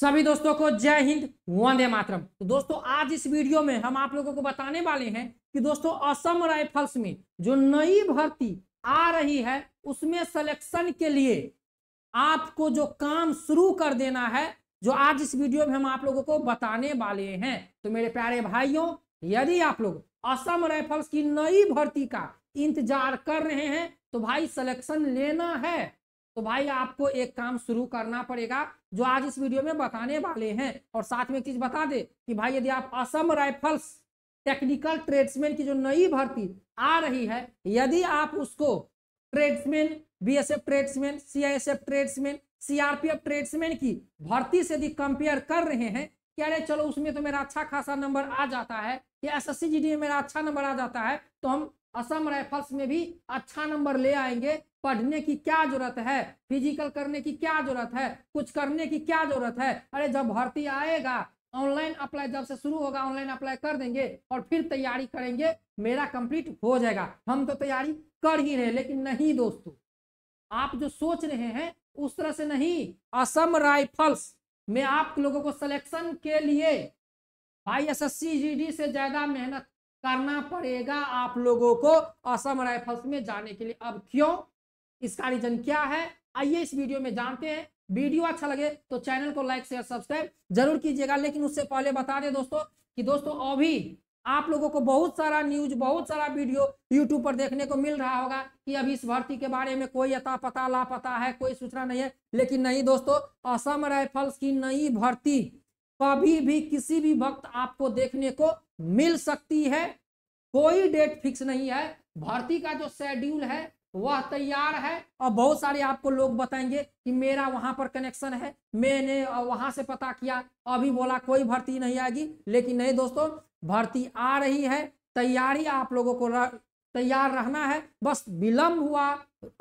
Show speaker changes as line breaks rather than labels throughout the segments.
सभी दोस्तों को जय हिंद वंदे मातरम तो दोस्तों आज इस वीडियो में हम आप लोगों को बताने वाले हैं कि दोस्तों असम राइफल्स में जो नई भर्ती आ रही है उसमें सिलेक्शन के लिए आपको जो काम शुरू कर देना है जो आज इस वीडियो में हम आप लोगों को बताने वाले हैं तो मेरे प्यारे भाइयों यदि आप लोग असम राइफल्स की नई भर्ती का इंतजार कर रहे हैं तो भाई सिलेक्शन लेना है तो भाई आपको एक काम शुरू करना पड़ेगा जो आज इस वीडियो में बताने वाले हैं और साथ में एक चीज बता दे कि भाई यदि आप असम राइफल्स टेक्निकल ट्रेड्समैन की जो नई भर्ती आ रही है यदि आप उसको tradesman BSF tradesman CISF tradesman CRPF tradesman की भर्ती से यदि कंपेयर कर रहे हैं कि अरे चलो उसमें तो मेरा अच्छा खासा नंबर आ जाता है या एस एस में मेरा अच्छा नंबर आ जाता है तो हम असम राइफल्स में भी अच्छा नंबर ले आएंगे पढ़ने की क्या जरूरत है फिजिकल करने की क्या जरूरत है कुछ करने की क्या जरूरत है अरे जब भर्ती आएगा ऑनलाइन अप्लाई जब से शुरू होगा ऑनलाइन अप्लाई कर देंगे और फिर तैयारी करेंगे मेरा कंप्लीट हो जाएगा हम तो तैयारी कर ही रहे लेकिन नहीं दोस्तों आप जो सोच रहे हैं उस तरह से नहीं असम राइफल्स में आप लोगों को सिलेक्शन के लिए भाई एस से ज्यादा मेहनत करना पड़ेगा आप लोगों को असम राइफल्स में जाने के लिए अब क्यों इसका रीजन क्या है आइए इस वीडियो में जानते हैं वीडियो अच्छा लगे तो चैनल को लाइक शेयर सब्सक्राइब जरूर कीजिएगा लेकिन उससे पहले बता दें दोस्तों कि दोस्तों अभी आप लोगों को बहुत सारा न्यूज बहुत सारा वीडियो यूट्यूब पर देखने को मिल रहा होगा कि अभी इस भर्ती के बारे में कोई अता पता लापता है कोई सूचना नहीं है लेकिन नहीं दोस्तों असम राइफल्स की नई भर्ती कभी भी किसी भी वक्त आपको देखने को मिल सकती है कोई डेट फिक्स नहीं है भर्ती का जो शेड्यूल है वह तैयार है और बहुत सारे आपको लोग बताएंगे कि मेरा वहां पर कनेक्शन है मैंने वहां से पता किया अभी बोला कोई भर्ती नहीं आएगी लेकिन नहीं दोस्तों भर्ती आ रही है तैयारी आप लोगों को तैयार रहना है बस विलम्ब हुआ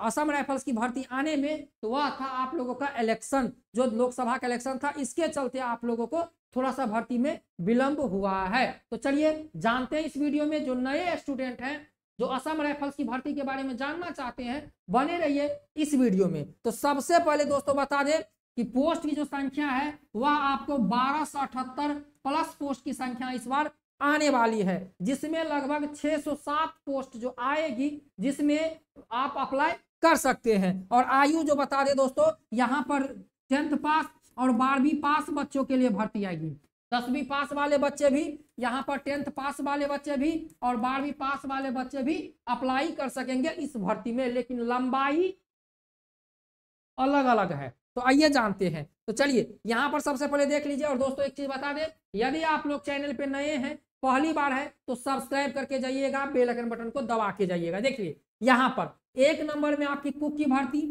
असम राइफल्स की भर्ती आने में तो वह था आप लोगों का इलेक्शन जो लोकसभा का इलेक्शन था इसके चलते आप लोगों को थोड़ा सा भर्ती में विलंब हुआ है तो चलिए जानते हैं इस वीडियो में जो नए स्टूडेंट हैं जो असम राइफल्स की भर्ती के बारे में जानना चाहते हैं बने रहिए है इस वीडियो में तो सबसे पहले दोस्तों बता दें कि पोस्ट की जो संख्या है वह आपको बारह प्लस पोस्ट की संख्या इस बार आने वाली है जिसमें लगभग 607 पोस्ट जो आएगी जिसमें आप अप्लाई कर सकते हैं और आयु जो बता दे दोस्तों यहाँ पर टेंथ पास और बारहवीं पास बच्चों के लिए भर्ती आएगी दसवीं पास वाले बच्चे भी यहाँ पर टेंथ पास वाले बच्चे भी और बारहवीं पास वाले बच्चे भी अप्लाई कर सकेंगे इस भर्ती में लेकिन लंबाई अलग अलग है तो आइए जानते हैं तो चलिए यहाँ पर सबसे पहले देख लीजिए और दोस्तों एक चीज बता दें यदि आप लोग चैनल पे नए हैं पहली बार है तो सब्सक्राइब करके जाइएगा आइकन बटन को दबा के जाइएगा देखिए यहाँ पर एक नंबर में आपकी कुक की भर्ती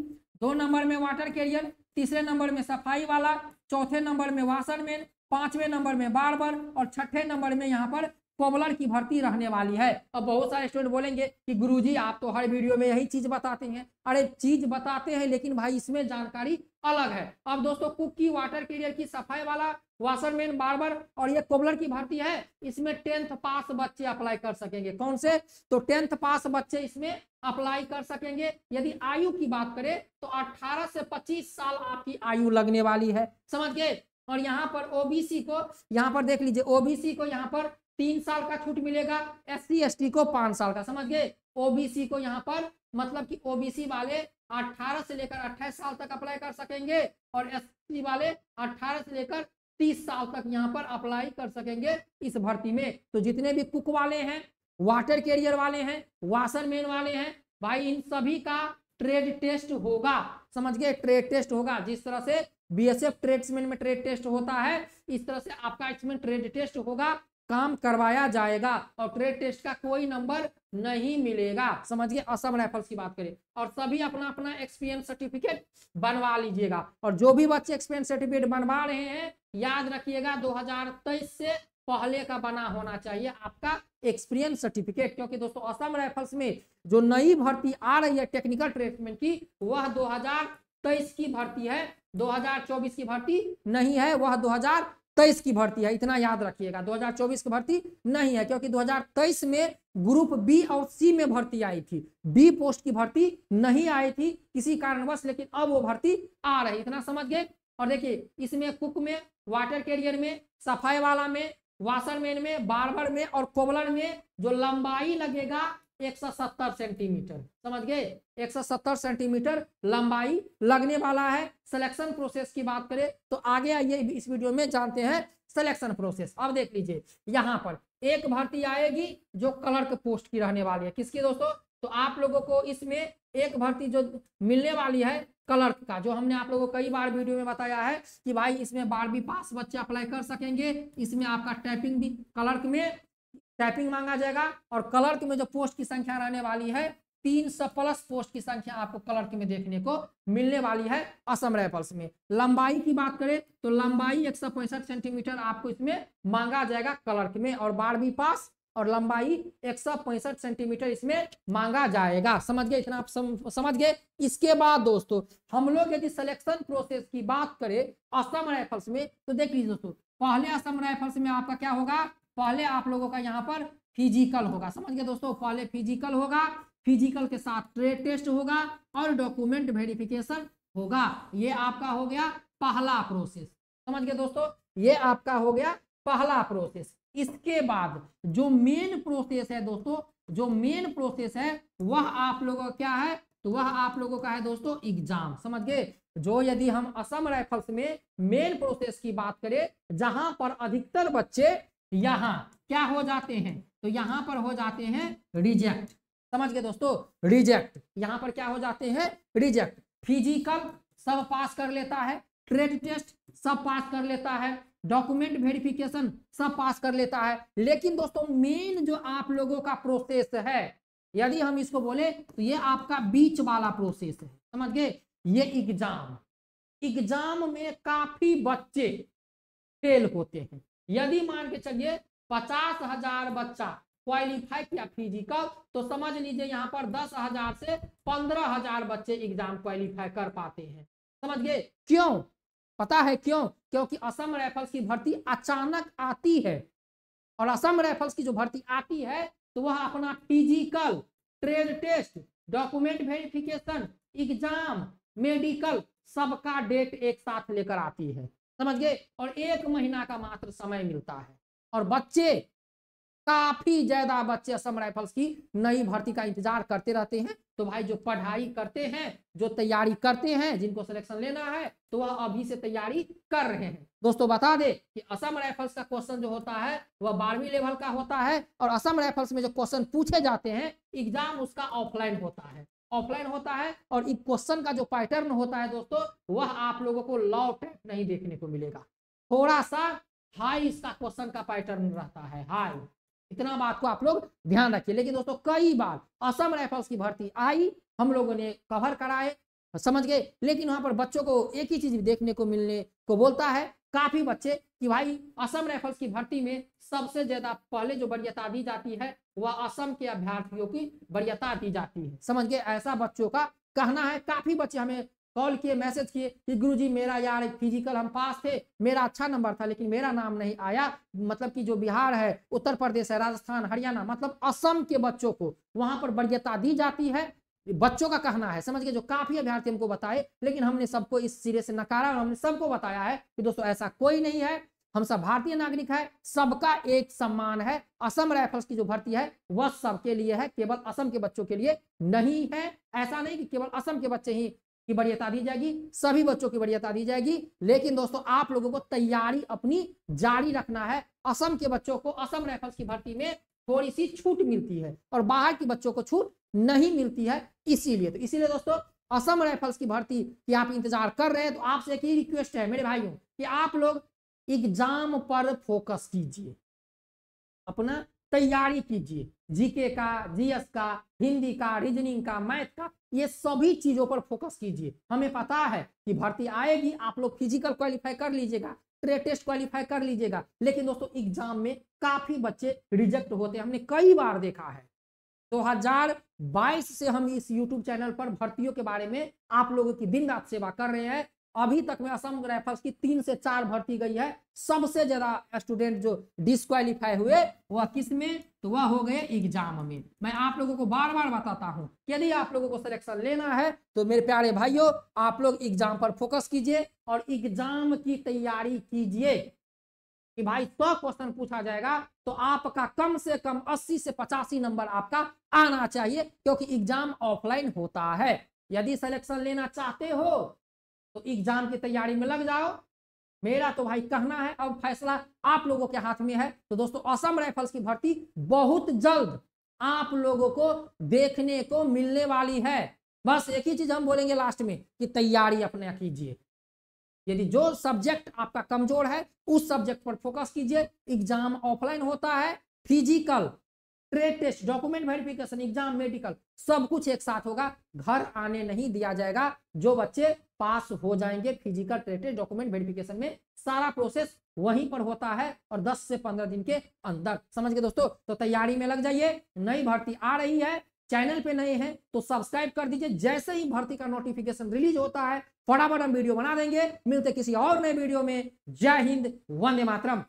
दो नंबर में वाटर कैरियर तीसरे नंबर में सफाई वाला चौथे नंबर में वाशरमैन पांचवें नंबर में बार्बर और छठे नंबर में यहाँ पर कॉबलर की भर्ती रहने वाली है अब बहुत सारे स्टूडेंट बोलेंगे कि गुरुजी आप तो हर वीडियो में यही चीज बताते हैं अरे चीज बताते हैं लेकिन भाई इसमें जानकारी अलग है अब दोस्तों कुकी वाटर कैरियर की सफाई वाला वाशरमैन बार्बर और ये कोबलर की भर्ती है इसमें टेंथ पास बच्चे अप्लाई कर सकेंगे कौन से तो टेंथ पास बच्चे इसमें अप्लाई कर सकेंगे यदि आयु की बात करें तो 18 से पच्चीस साल आपकी आयु लगने वाली है समझ गए और यहाँ पर ओबीसी को यहाँ पर देख लीजिए ओबीसी को यहाँ पर तीन साल का छूट मिलेगा एस सी को पांच साल का समझ गए ओबीसी को यहाँ पर मतलब कि ओबीसी वाले 18 से लेकर 28 साल तक अप्लाई कर सकेंगे और एस वाले 18 से लेकर 30 साल तक यहाँ पर अप्लाई कर सकेंगे इस भर्ती में तो जितने भी कुक वाले हैं वाटर कैरियर वाले हैं वाशरमैन वाले हैं भाई इन सभी का ट्रेड टेस्ट होगा समझ गए ट्रेड टेस्ट होगा जिस तरह से बीएसएफ ट्रेड्समैन में ट्रेड टेस्ट होता है इस तरह से आपका इसमें ट्रेड टेस्ट होगा काम करवाया जाएगा और ट्रेड टेस्ट का कोई नंबर नहीं मिलेगा समझिए असम राइफल्स की बात करें और सभी अपना अपना एक्सपीरियंस सर्टिफिकेट बनवा लीजिएगा और जो भी बच्चे एक्सपीरियंस सर्टिफिकेट बनवा रहे हैं याद रखिएगा 2023 से पहले का बना होना चाहिए आपका एक्सपीरियंस सर्टिफिकेट क्योंकि दोस्तों असम राइफल्स में जो नई भर्ती आ रही है टेक्निकल ट्रीटमेंट की वह दो की भर्ती है 2024 की भर्ती नहीं है वह 2023 की भर्ती है इतना याद रखिएगा 2024 की भर्ती नहीं है क्योंकि 2023 में ग्रुप बी और सी में भर्ती आई थी बी पोस्ट की भर्ती नहीं आई थी किसी कारणवश लेकिन अब वो भर्ती आ रही इतना समझ गए और देखिए इसमें कुक में वाटर कैरियर में सफाई वाला में वाशरमैन में बार्बर में और कोबलर में जो लंबाई लगेगा 170 सेंटीमीटर समझ गए 170 सेंटीमीटर लंबाई लगने वाला है सिलेक्शन प्रोसेस की बात करें तो आगे आइए इस वीडियो में जानते हैं सिलेक्शन प्रोसेस अब देख लीजिए यहाँ पर एक भर्ती आएगी जो क्लर्क पोस्ट की रहने वाली है किसकी दोस्तों तो आप लोगों को इसमें एक भर्ती जो मिलने वाली है क्लर्क का जो हमने आप लोगों को कई बार वीडियो में बताया है कि भाई इसमें बारहवीं पास बच्चे अप्लाई कर सकेंगे इसमें आपका टाइपिंग भी क्लर्क में टाइपिंग मांगा जाएगा और क्लर्क में जो पोस्ट की संख्या रहने वाली है तीन सौ प्लस पोस्ट की संख्या आपको क्लर्क में देखने को मिलने वाली है असम राइफल्स में लंबाई की बात करें तो लंबाई एक सेंटीमीटर आपको इसमें मांगा जाएगा क्लर्क में और बारहवीं पास और लंबाई एक सेंटीमीटर इसमें मांगा जाएगा समझ गए इतना आप सम, समझ गए इसके बाद दोस्तों हम लोग यदि सिलेक्शन प्रोसेस की बात करें असम राइफल्स में तो देख लीजिए दोस्तों पहले असम राइफल्स में आपका क्या होगा पहले आप लोगों का यहाँ पर फिजिकल होगा समझ गए दोस्तों पहले फिजिकल होगा फिजिकल के साथ ट्रेड टेस्ट होगा और डॉक्यूमेंट वेरिफिकेशन होगा ये आपका हो गया पहला प्रोसेस समझ गए दोस्तों ये आपका हो गया पहला प्रोसेस इसके बाद जो मेन प्रोसेस है दोस्तों जो मेन प्रोसेस है वह आप लोगों का क्या है तो वह आप लोगों का है दोस्तों एग्जाम समझ गए जो यदि हम असम राइफल्स में मेन प्रोसेस की बात करें जहां पर अधिकतर बच्चे यहाँ क्या हो जाते हैं तो यहां पर हो जाते हैं रिजेक्ट समझ गए दोस्तों रिजेक्ट यहाँ पर क्या हो जाते हैं रिजेक्ट फिजिकल सब पास कर लेता है ट्रेड टेस्ट सब पास कर लेता है डॉक्यूमेंट वेरिफिकेशन सब पास कर लेता है लेकिन दोस्तों मेन जो आप लोगों का प्रोसेस है यदि हम इसको बोले तो ये आपका बीच वाला प्रोसेस है समझ गए ये एग्जाम एग्जाम में काफी बच्चे फेल होते हैं यदि मान के चलिए पचास हजार बच्चा क्वालिफाई किया फिजिकल तो समझ लीजिए यहाँ पर दस हजार से पंद्रह हजार बच्चे एग्जाम क्वालिफाई कर पाते हैं समझ गए क्यों पता है क्यों क्योंकि असम राइफल्स की भर्ती अचानक आती है और असम राइफल्स की जो भर्ती आती है तो वह अपना physical trade test document verification exam medical सबका डेट एक साथ लेकर आती है समझ गए और एक महीना का मात्र समय मिलता है और बच्चे काफी ज्यादा बच्चे असम राइफल्स की नई भर्ती का इंतजार करते रहते हैं तो भाई जो पढ़ाई करते हैं जो तैयारी करते हैं जिनको सिलेक्शन लेना है तो वह अभी से तैयारी कर रहे हैं दोस्तों बता दे कि असम राइफल्स का क्वेश्चन जो होता है वह बारहवीं लेवल का होता है और असम राइफल्स में जो क्वेश्चन पूछे जाते हैं एग्जाम उसका ऑफलाइन होता है ऑफलाइन होता है और एक क्वेश्चन का जो पैटर्न होता है दोस्तों वह आप लोगों को लॉ टाइप नहीं देखने को मिलेगा थोड़ा सा हाई इसका क्वेश्चन का पैटर्न रहता है हाई इतना बात को आप लोग ध्यान रखिए लेकिन दोस्तों कई बार असम राइफल्स की भर्ती आई हम लोगों ने कवर कराए समझ गए लेकिन वहां पर बच्चों को एक ही चीज देखने को मिलने को बोलता है काफी बच्चे कि भाई असम राइफल्स की भर्ती में सबसे ज्यादा पहले जो वरीयता दी जाती है वह असम के अभ्यर्थियों की वरीयता दी जाती है समझ गए ऐसा बच्चों का कहना है काफी बच्चे हमें कॉल किए मैसेज किए कि गुरुजी मेरा यार फिजिकल हम पास थे मेरा अच्छा नंबर था लेकिन मेरा नाम नहीं आया मतलब कि जो बिहार है उत्तर प्रदेश है राजस्थान हरियाणा मतलब असम के बच्चों को वहां पर वरीयता दी जाती है बच्चों का कहना है समझ गए जो काफी अभ्यर्थी हमको बताए लेकिन हमने सबको इस सिरे से नकारा और हमने सबको बताया है कि दोस्तों ऐसा कोई नहीं है हम सब भारतीय नागरिक है सबका एक सम्मान है असम राइफल्स की जो भर्ती है वह सबके लिए है केवल असम के बच्चों के लिए नहीं है ऐसा नहीं कि केवल असम के बच्चे ही की वरीयता दी जाएगी सभी बच्चों की वरीयता दी जाएगी लेकिन दोस्तों आप लोगों को तैयारी अपनी जारी रखना है असम के बच्चों को असम राइफल्स की भर्ती में थोड़ी सी छूट मिलती है और बाहर के बच्चों को छूट नहीं मिलती है इसीलिए तो इसीलिए दोस्तों असम राइफल्स की भर्ती की आप इंतजार कर रहे हैं तो आपसे एक ही रिक्वेस्ट है मेरे भाइयों कि आप लोग एग्जाम पर फोकस कीजिए अपना तैयारी कीजिए जीके का जीएस का हिंदी का रीजनिंग का मैथ का ये सभी चीजों पर फोकस कीजिए हमें पता है कि भर्ती आएगी आप लोग फिजिकल क्वालिफाई कर लीजिएगा ट्रेड टेस्ट क्वालिफाई कर लीजिएगा लेकिन दोस्तों एग्जाम में काफी बच्चे रिजेक्ट होते हैं हमने कई बार देखा है बाईस से हम इस YouTube चैनल पर भर्तियों के बारे में आप लोगों की दिन रात सेवा कर रहे हैं अभी तक में असम राइफल्स की तीन से चार भर्ती गई है सबसे ज्यादा स्टूडेंट जो डिस्कालीफाई हुए वह किस में तो वह हो गए एग्जाम में मैं आप लोगों को बार बार बताता हूं यदि आप लोगों को सिलेक्शन लेना है तो मेरे प्यारे भाइयों आप लोग एग्जाम पर फोकस कीजिए और एग्जाम की तैयारी कीजिए कि भाई सौ तो क्वेश्चन पूछा जाएगा तो आपका कम से कम 80 से पचासी नंबर आपका आना चाहिए क्योंकि एग्जाम ऑफलाइन होता है यदि सिलेक्शन लेना चाहते हो तो एग्जाम की तैयारी में लग जाओ मेरा तो भाई कहना है अब फैसला आप लोगों के हाथ में है तो दोस्तों असम राइफल्स की भर्ती बहुत जल्द आप लोगों को देखने को मिलने वाली है बस एक ही चीज हम बोलेंगे लास्ट में कि तैयारी अपने कीजिए यदि जो सब्जेक्ट आपका कमजोर है उस सब्जेक्ट पर फोकस कीजिए एग्जाम ऑफलाइन होता है physical trade test document verification exam medical सब कुछ एक साथ होगा घर आने नहीं दिया जाएगा जो बच्चे पास हो जाएंगे physical trade test document verification में सारा प्रोसेस वहीं पर होता है और 10 से 15 दिन के अंदर समझ गए दोस्तों तो तैयारी में लग जाइए नई भर्ती आ रही है चैनल पे नए हैं तो सब्सक्राइब कर दीजिए जैसे ही भर्ती का नोटिफिकेशन रिलीज होता है फटाफट हम वीडियो बना देंगे मिलते किसी और नए वीडियो में जय हिंद वंदे मातरम